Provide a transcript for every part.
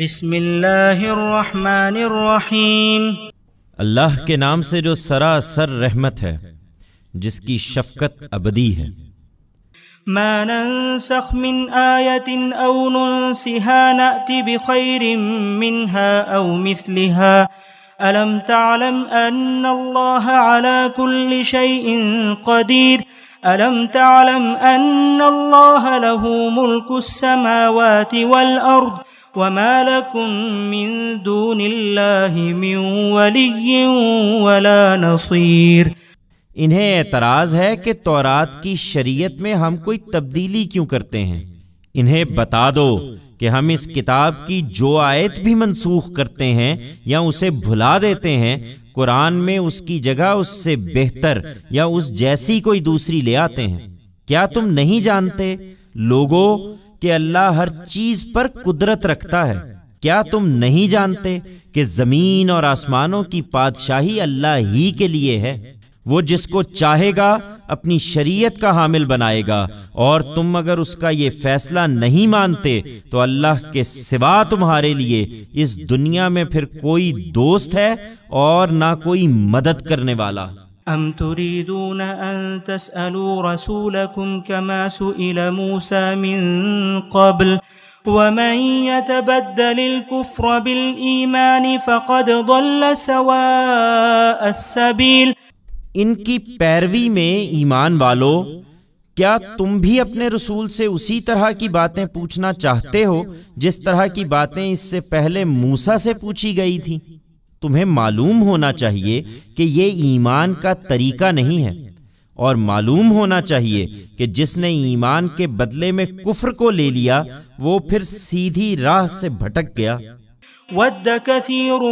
بسم اللہ الرحمن الرحیم اللہ کے نام سے جو سراسر رحمت ہے جس کی شفقت ابدی ہے ما ننسخ من آية أو ننسها نأتي بخير منها أو مثلها ألم تعلم أن الله على كل شيء قدير ألم تعلم أن الله له ملك السماوات والأرض وما لکم من من دون ولا انہیں اعتراض ہے کہ تورات کی شریعت میں ہم کوئی تبدیلی کیوں کرتے ہیں انہیں بتا دو کہ ہم اس کتاب کی جو آیت بھی منسوخ کرتے ہیں یا اسے بھلا دیتے ہیں قرآن میں اس کی جگہ اس سے بہتر یا اس جیسی کوئی دوسری لے آتے ہیں کیا تم نہیں جانتے لوگوں کہ اللہ ہر چیز پر قدرت رکھتا ہے کیا تم نہیں جانتے کہ زمین اور آسمانوں کی بادشاہی اللہ ہی کے لیے ہے وہ جس کو چاہے گا اپنی شریعت کا حامل بنائے گا اور تم اگر اس کا یہ فیصلہ نہیں مانتے تو اللہ کے سوا تمہارے لیے اس دنیا میں پھر کوئی دوست ہے اور نہ کوئی مدد کرنے والا أم تريدون أن تسألوا رسولكم كما سئل موسى من قبل ومن يتبدل الكفر بالإيمان فقد ضل سواء السبيل ان کی پیروی میں ایمان والو کیا تم بھی اپنے رسول سے اسی طرح کی باتیں پوچھنا چاہتے ہو جس طرح کی باتیں اس سے پہلے موسیٰ سے پوچھی گئی تھیں تمہیں معلوم ہونا چاہیے کہ یہ ایمان کا طریقہ نہیں ہے اور معلوم ہونا چاہیے کہ جس نے ایمان کے بدلے میں کفر کو لے لیا وہ پھر سیدھی راہ سے بھٹک گیا ود كثير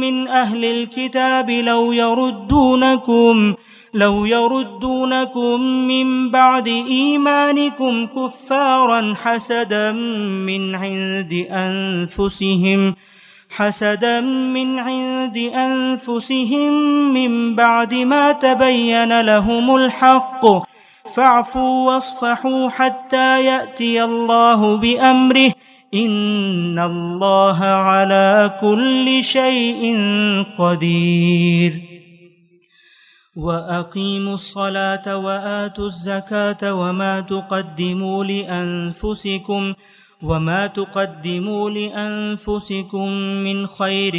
من أهل الكتاب لو يردونكم لو يردونكم من بعد إيمانكم كفارا حسدا من عند أنفسهم حسدا من عند أنفسهم من بعد ما تبين لهم الحق فاعفوا واصفحوا حتى يأتي الله بأمره إن الله على كل شيء قدير وأقيموا الصلاة وآتوا الزكاة وما تقدموا لأنفسكم ۖ وما تقدموا لأنفسكم من خير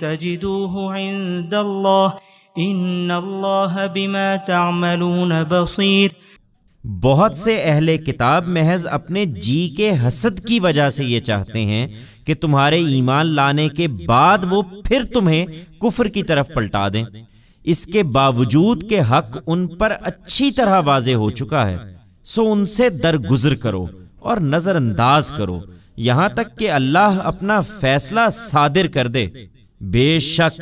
تجدوه عند الله الله بما تعملون بصير بہت سے اہل کتاب محض اپنے جی کے حسد کی وجہ سے یہ چاہتے ہیں کہ تمہارے ایمان لانے کے بعد وہ پھر تمہیں کفر کی طرف پلٹا دیں اس کے باوجود کے حق ان پر اچھی طرح واضح ہو چکا ہے سو ان سے درگزر کرو اور نظر انداز کرو یہاں تک کہ اللہ اپنا فیصلہ صادر کر دے بے شک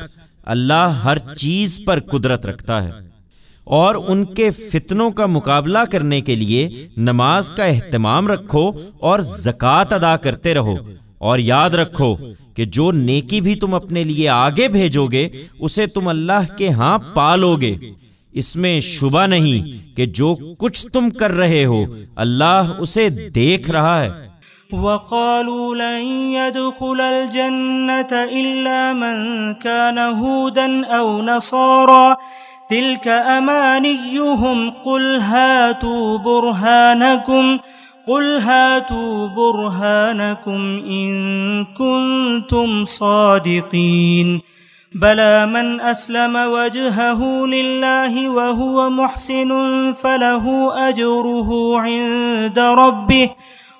اللہ ہر چیز پر قدرت رکھتا ہے اور ان کے فتنوں کا مقابلہ کرنے کے لیے نماز کا اہتمام رکھو اور زکوٰۃ ادا کرتے رہو اور یاد رکھو کہ جو نیکی بھی تم اپنے لیے آگے بھیجو گے اسے تم اللہ کے ہاں پالو گے اس میں شبہ نہیں کہ جو کچھ تم کر رہے ہو اللہ اسے دیکھ رہا ہے وقالوا لن يدخل الجنة إلا من كان هودا أو نصارا تلك أمانيهم قل هاتوا برهانكم قل هاتوا برهانكم إن كنتم صادقين بلى من أسلم وجهه لله وهو محسن فله أجره عند ربه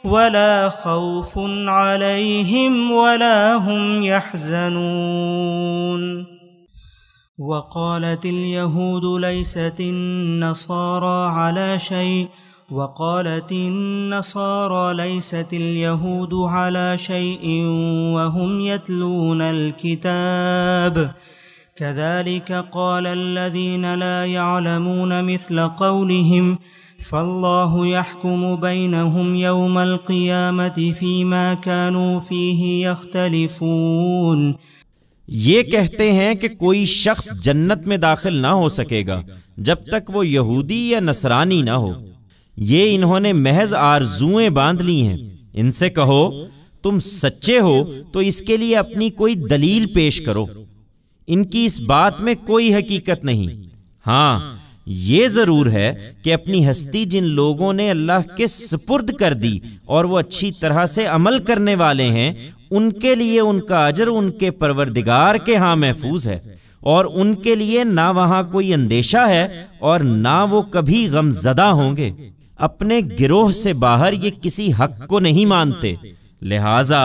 ولا خوف عليهم ولا هم يحزنون وقالت اليهود ليست النصارى على شيء وقالت النصارى ليست اليهود على شيء وهم يتلون الكتاب كذلك قال الذين لا يعلمون مثل قولهم فالله يحكم بينهم يوم القيامة فيما كانوا فيه يختلفون یہ کہتے ہیں کہ کوئی شخص جنت میں داخل نہ ہو سکے گا جب تک وہ یہودی یا نصرانی نہ ہو یہ انہوں نے محض آرزوئیں باندھ لی ہیں ان سے کہو تم سچے ہو تو اس کے لیے اپنی کوئی دلیل پیش کرو ان کی اس بات میں کوئی حقیقت نہیں ہاں یہ ضرور ہے کہ اپنی ہستی جن لوگوں نے اللہ کے سپرد کر دی اور وہ اچھی طرح سے عمل کرنے والے ہیں ان کے لیے ان کا اجر ان کے پروردگار کے ہاں محفوظ ہے اور ان کے لیے نہ وہاں کوئی اندیشہ ہے اور نہ وہ کبھی غم زدہ ہوں گے اپنے گروہ سے باہر یہ کسی حق کو نہیں مانتے لہٰذا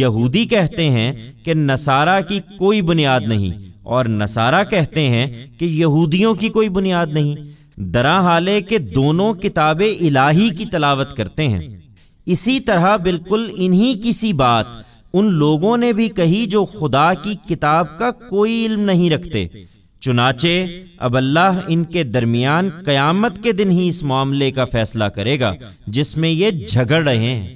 یہودی کہتے ہیں کہ نصارہ نصارہ کی کوئی بنیاد نہیں اور کہتے ہیں کہ یہودیوں کی کوئی بنیاد نہیں درا حالے کے دونوں کتابیں الہی کی تلاوت کرتے ہیں اسی طرح بالکل انہی کسی بات ان لوگوں نے بھی کہی جو خدا کی کتاب کا کوئی علم نہیں رکھتے چنانچہ اب اللہ ان کے درمیان قیامت کے دن ہی اس معاملے کا فیصلہ کرے گا جس میں یہ جھگڑ رہے ہیں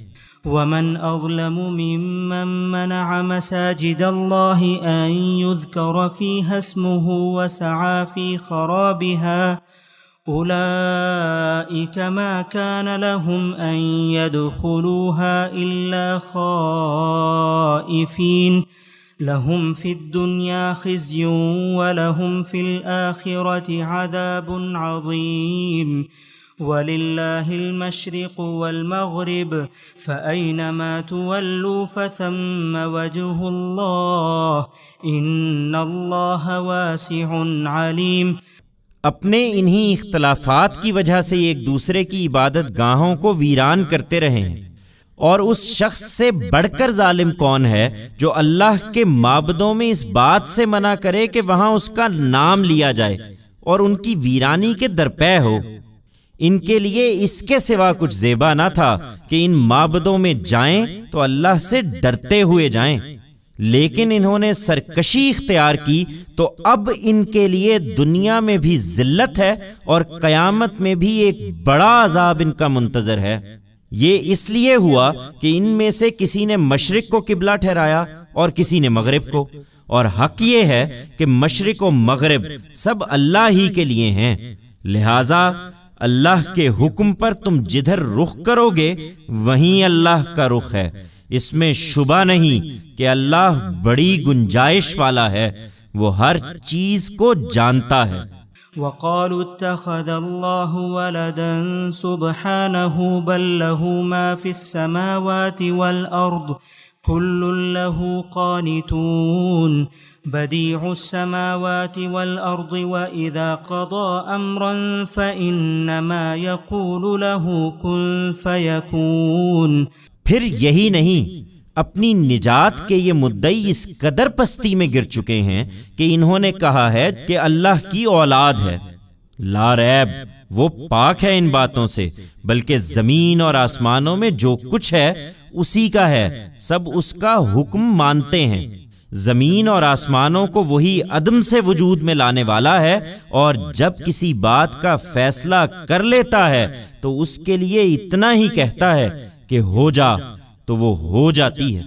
وَمَنْ أَظْلَمُ مِمَّنْ مَنَعَ مَسَاجِدَ اللَّهِ أَن يُذْكَرَ فِيهَا اسْمُهُ وَسَعَا فِي خَرَابِهَا أُولَئِكَ مَا كَانَ لَهُمْ أَن يَدْخُلُوهَا إِلَّا خَائِفِينَ لهم في الدنيا خزي ولهم في الآخرة عذاب عظيم ولله المشرق والمغرب فأينما تولوا فثم وجه الله إن الله واسع عليم अपने इन्हीं इख्तलाफात की वजह से एक दूसरे की इबादत गाहों को वीरान करते रहे हैं اور اس شخص سے بڑھ کر ظالم کون ہے جو اللہ کے معبدوں میں اس بات سے منع کرے کہ وہاں اس کا نام لیا جائے اور ان کی ویرانی کے درپے ہو ان کے لیے اس کے سوا کچھ زیبا نہ تھا کہ ان معبدوں میں جائیں تو اللہ سے ڈرتے ہوئے جائیں لیکن انہوں نے سرکشی اختیار کی تو اب ان کے لیے دنیا میں بھی ذلت ہے اور قیامت میں بھی ایک بڑا عذاب ان کا منتظر ہے یہ اس لیے ہوا کہ ان میں سے کسی نے مشرق کو قبلہ ٹھہرایا اور کسی نے مغرب کو اور حق یہ ہے کہ مشرق و مغرب سب اللہ ہی کے لیے ہیں لہذا اللہ کے حکم پر تم جدھر رخ کرو گے وہیں اللہ کا رخ ہے اس میں شبہ نہیں کہ اللہ بڑی گنجائش والا ہے وہ ہر چیز کو جانتا ہے وقالوا اتخذ الله ولدا سبحانه بل له ما في السماوات والارض كل له قانتون بديع السماوات والارض واذا قضى امرا فانما يقول له كن فيكون پھر یہی نہیں اپنی نجات کے یہ مدعی اس قدر پستی میں گر چکے ہیں کہ انہوں نے کہا ہے کہ اللہ کی اولاد ہے وہ پاک ہے ان باتوں سے بلکہ زمین اور آسمانوں میں جو کچھ ہے اسی کا ہے سب اس کا حکم مانتے ہیں زمین اور آسمانوں کو وہی عدم سے وجود میں لانے والا ہے اور جب کسی بات کا فیصلہ کر لیتا ہے تو اس کے لیے اتنا ہی کہتا ہے کہ ہو جا تو وہ ہو جاتی ہے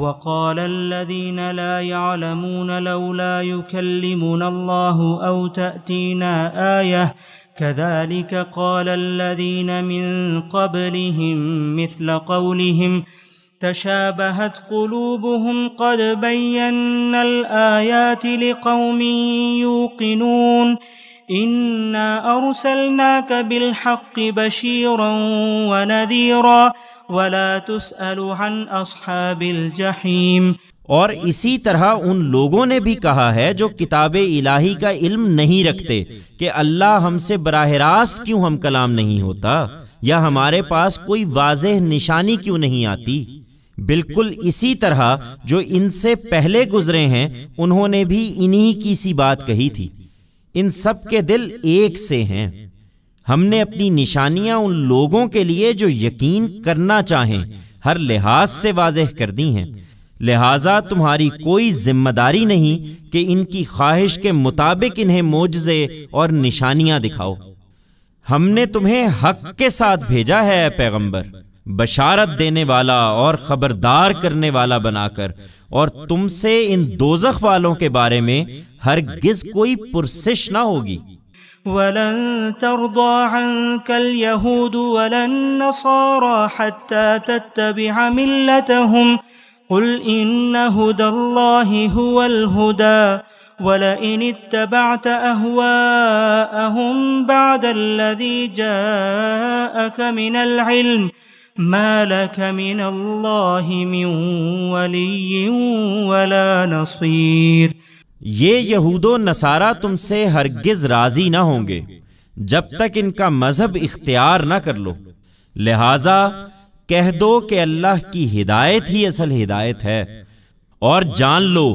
وقال الذين لا يعلمون لولا يكلمنا الله أو تأتينا آية كذلك قال الذين من قبلهم مثل قولهم تشابهت قلوبهم قد بينا الآيات لقوم يوقنون إنا أرسلناك بالحق بشيرا ونذيرا ولا تسألوا عن اصحاب الجحیم اور اسی طرح ان لوگوں نے بھی کہا ہے جو کتاب الہی کا علم نہیں رکھتے کہ اللہ ہم سے براہ راست کیوں ہم کلام نہیں ہوتا یا ہمارے پاس کوئی واضح نشانی کیوں نہیں آتی بالکل اسی طرح جو ان سے پہلے گزرے ہیں انہوں نے بھی انہی کی سی بات کہی تھی ان سب کے دل ایک سے ہیں ہم نے اپنی نشانیاں ان لوگوں کے لیے جو یقین کرنا چاہیں ہر لحاظ سے واضح کر دی ہیں لہٰذا تمہاری کوئی ذمہ داری نہیں کہ ان کی خواہش کے مطابق انہیں موجزے اور نشانیاں دکھاؤ ہم نے تمہیں حق کے ساتھ بھیجا ہے پیغمبر بشارت دینے والا اور خبردار کرنے والا بنا کر اور تم سے ان دوزخ والوں کے بارے میں ہرگز کوئی پرسش نہ ہوگی ولن ترضى عنك اليهود ولا النصارى حتى تتبع ملتهم قل إن هدى الله هو الهدى ولئن اتبعت أهواءهم بعد الذي جاءك من العلم ما لك من الله من ولي ولا نصير یہ یہود و نصارہ تم سے ہرگز راضی نہ ہوں گے جب تک ان کا مذہب اختیار نہ کر لو لہذا کہہ دو کہ اللہ کی ہدایت ہی اصل ہدایت ہے اور جان لو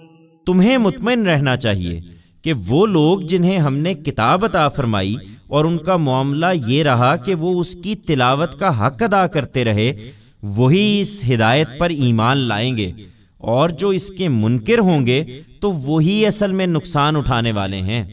تمہیں مطمئن رہنا چاہیے کہ وہ لوگ جنہیں ہم نے کتاب عطا فرمائی اور ان کا معاملہ یہ رہا کہ وہ اس کی تلاوت کا حق ادا کرتے رہے وہی اس ہدایت پر ایمان لائیں گے اور جو اس کے منکر ہوں گے تو وہی اصل میں نقصان اٹھانے والے ہیں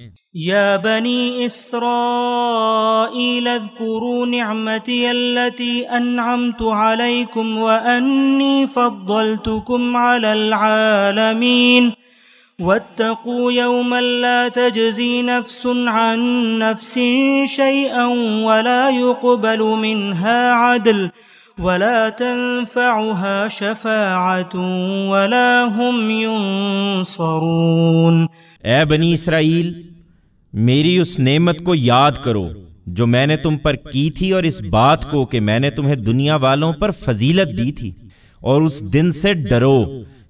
واتقوا يوما لا تجزي نفس عن نفس شيئا ولا يقبل منها عدل ولا تنفعها شفاعة ولا هم ينصرون اے بنی اسرائیل میری اس نعمت کو یاد کرو جو میں نے تم پر کی تھی اور اس بات کو کہ میں نے تمہیں دنیا والوں پر فضیلت دی تھی اور اس دن سے ڈرو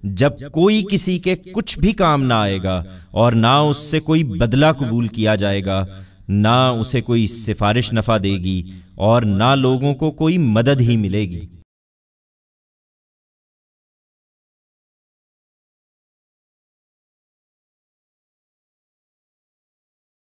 جب کوئی کسی کے کچھ بھی کام نہ آئے گا اور نہ اس سے کوئی بدلہ قبول کیا جائے گا نہ اسے کوئی سفارش نفع دے گی اور نہ لوگوں کو کوئی مدد ہی ملے گی